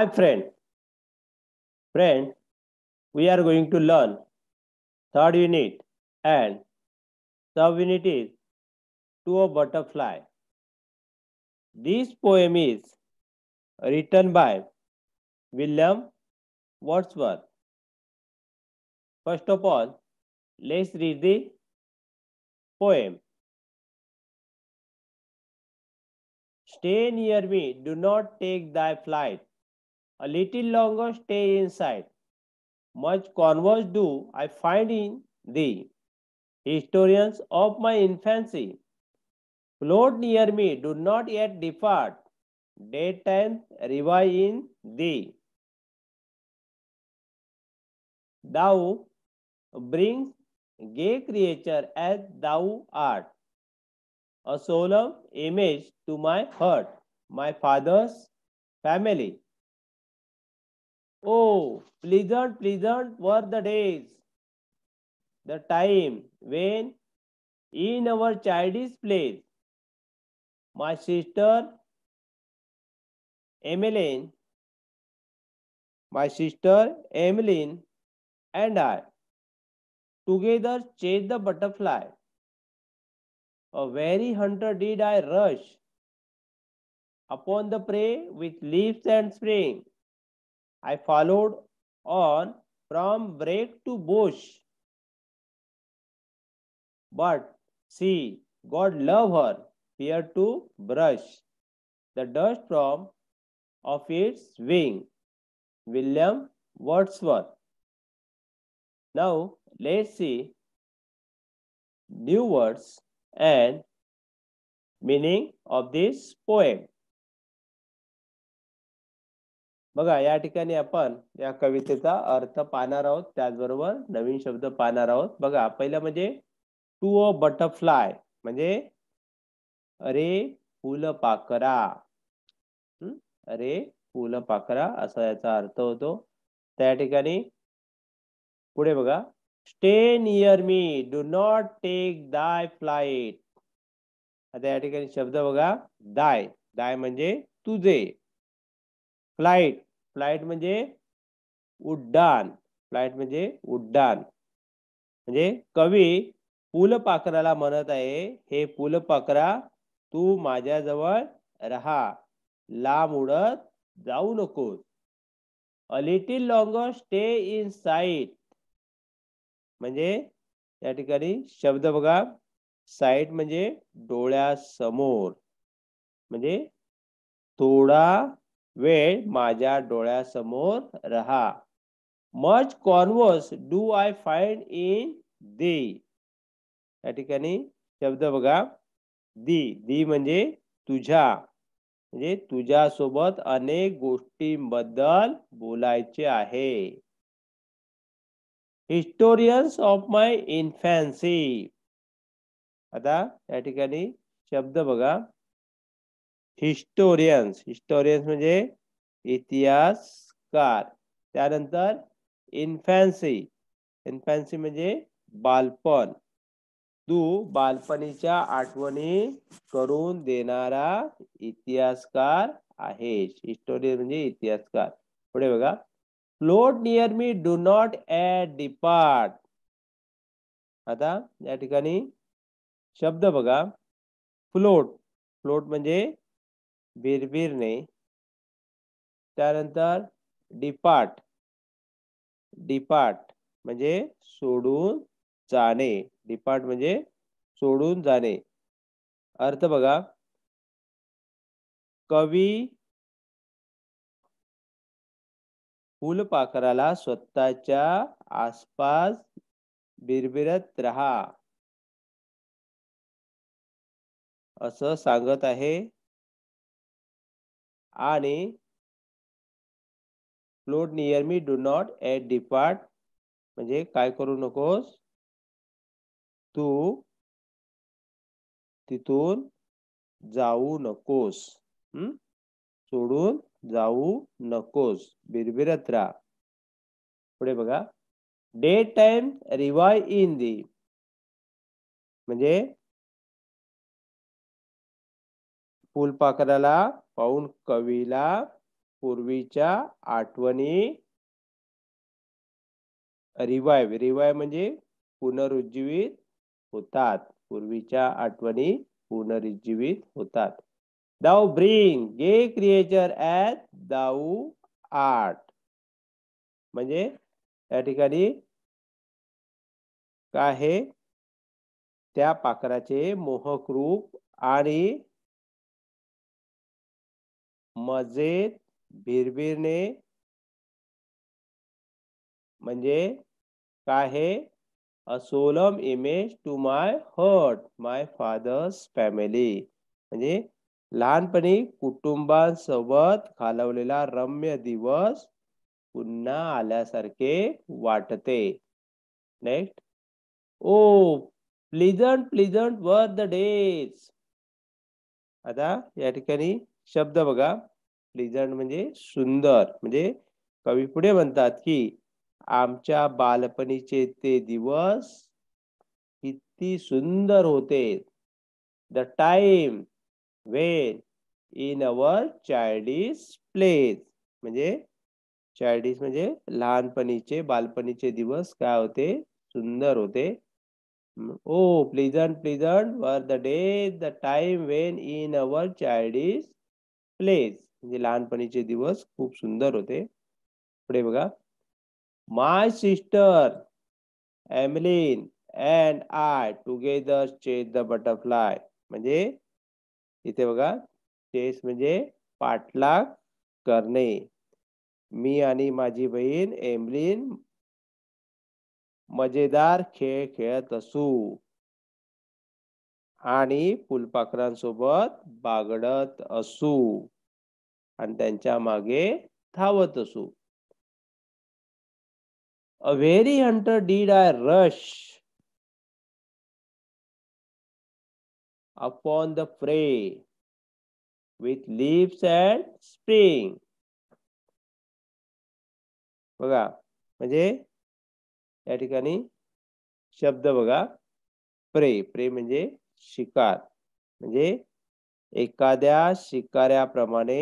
My friend. Friend, we are going to learn third unit and unit is to a butterfly. This poem is written by William Wordsworth. First of all, let's read the poem. Stay near me, do not take thy flight. A little longer stay inside. Much converse do I find in thee. Historians of my infancy, float near me, do not yet depart. Daytime revive in thee. Thou brings gay creature as thou art, a solemn image to my heart, my father's family, Oh, pleasant, pleasant were the days, the time when in our childish place, my sister Emeline, my sister Emeline and I together chased the butterfly. A very hunter did I rush upon the prey with leaves and spring. I followed on from break to bush. But see, God love her, fear to brush the dust from of its wing. William Wordsworth. Now let's see new words and meaning of this poem. बघा या ठिकाणी आपण या कवितेचा अर्थ पाहणार आहोत त्याचबरोबर नवीन शब्द पाहणार आहोत बघा पहिलं म्हणजे टू अ बटरफ्लाय म्हणजे अरे फुल पाकरा अरे फुल पाकरा असा याचा अर्थ होतो त्या ठिकाणी पुढे बघा stay near me do not take thy flight आता या ठिकाणी शब्द बघा दाय दाय म्हणजे तुझे फ्लाईट फ्लाईट म्हणजे उड्डाण फ्लाईट म्हणजे उड्डाण म्हणजे कवी फुलपाखराला म्हणत आहे हे फुलपाखरा तू माझ्याजवळ रहा लांब उडत जाऊ नको a little longer stay in sight म्हणजे या ठिकाणी शब्द बघा साईट म्हणजे डोळ्यासमोर म्हणजे थोडा वेळ माझ्या डोळ्यासमोर रहा much converse do I find in thee या ठिकाणी शब्द बघा दी दी म्हणजे तुझ्या म्हणजे तुझ्यासोबत अनेक गोष्टींबद्दल बोलायचे आहे हिस्टोरियन्स ऑफ माय इन्फॅन्सी आता या ठिकाणी शब्द बघा हिस्टोरियन्स हिस्टोरियन्स म्हणजे इतिहासकार त्यानंतर इन्फॅन्सी इन्फॅन्सी म्हणजे बालपण तू बालपणीच्या आठवणी करून देणारा इतिहासकार आहे हिस्टोरियन म्हणजे इतिहासकार पुढे बघा float near me do not at depart आता या ठिकाणी शब्द बघा फ्लोट फ्लोट म्हणजे बिरबिरने त्यानंतर डिपार्ट डिपार्ट म्हणजे सोडून जाणे डिपार्ट म्हणजे सोडून जाणे अर्थ बघा कवी फुलपाखराला स्वतःच्या आसपास बिरबिरत राहा असं सांगत आहे आणि float near me do not at depart म्हणजे काय करू नकोस तू तिथून जाऊ नकोस सोडून जाऊ नकोस बिरबिरत राहा पुढे बघा day time revive in thee म्हणजे फुलपाखराला पाहून कवीला पूर्वीच्या आठवणी रिवायव रिवाय म्हणजे पुनरुज्जीवित होतात पूर्वीच्या आठवणी पुनरुज्जीवित होतात thou bring gay creature at thou art म्हणजे या ठिकाणी काय आहे त्या पाखराचे मोहक रूप आणि मजेत भिरभिरणे म्हणजे काय आहे a solemn image to my heart my father's family म्हणजे लहानपणी कुटुंबांसोबत घालवलेला रम्य दिवस पुन्हा आल्यासारखे वाटते next oh pleasant pleasant were the days आता या ठिकाणी शब्द बघा प्लिझंट म्हणजे सुंदर म्हणजे कवी पुढे म्हणतात की आमच्या बालपणीचे ते दिवस किती सुंदर होते the time when in our childish plays म्हणजे चायडीस म्हणजे लहानपणीचे बालपणीचे दिवस काय होते सुंदर होते oh pleasant pleasant were the day the time when in our childish plays म्हणजे लहानपणीचे दिवस खूप सुंदर होते पुढे बघा my sister Emmeline and I together chase the butterfly म्हणजे इथे बघा चेस म्हणजे पाठलाग करणे मी आणि माझी बहीण एमलिन मजेदार खेळ खेळत असू आणि फुलपाखरांसोबत बागडत असू आणि त्यांच्या मागे धावत असू a very hunter did I rush upon the prey with leaps and spring बघा म्हणजे या ठिकाणी शब्द बघा प्रे प्रे म्हणजे शिकार म्हणजे एखाद्या शिकाऱ्याप्रमाणे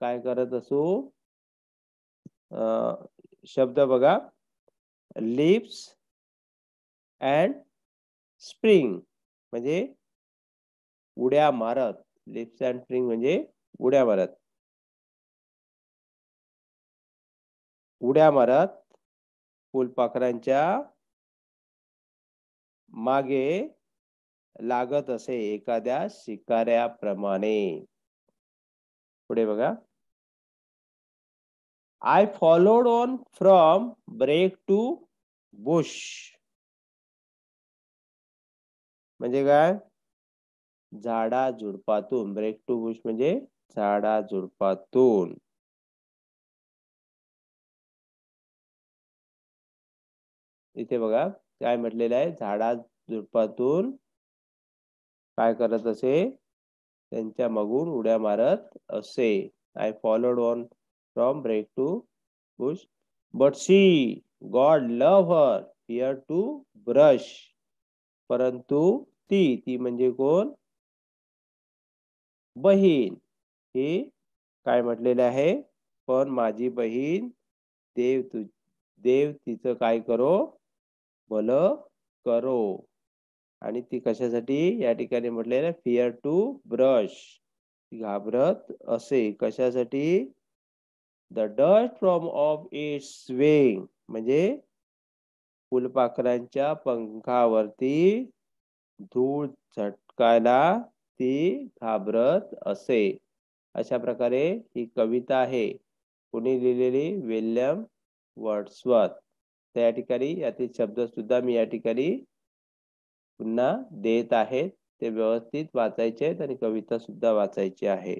काय करत असू शब्द बघा लिप्स अँड स्प्रिंग म्हणजे उड्या मारत लिप्स अँड स्प्रिंग म्हणजे उड्या मारत उड्या मारत फुलपाखरांच्या मागे लागत असे एखाद्या शिकाऱ्याप्रमाणे पुढे बघा I followed on from brake to bush म्हणजे काय झाडा झुडपातून ब्रेक टू बुश म्हणजे झाडा झुडपातून इथे बघा काय म्हटलेलं आहे झाडा झुडपातून काय करत असे त्यांच्या मागून उड्या मारत असे I followed on from brake to bush but she God love her hear to brush परंतु ती ती म्हणजे कोण बहीण हे काय म्हटलेले आहे पण माझी बहीण देव तु देव तिचं काय करो भलं करो आणि ती कशासाठी या ठिकाणी म्हटलेलं फिअर टू ब्रश घाबरत असे कशासाठी the dust from off its swing म्हणजे फुलपाखरांच्या पंखावरती धूळ झटकायला ती घाबरत असे अशा प्रकारे ही कविता आहे कोणी लिहिलेली विल्यम वर्ड्सवर्थ त्या ठिकाणी यातील शब्द सुद्धा मी या ठिकाणी पुन्हा देत आहेत ते व्यवस्थित वाचायचे आहेत आणि कविता सुद्धा वाचायची आहे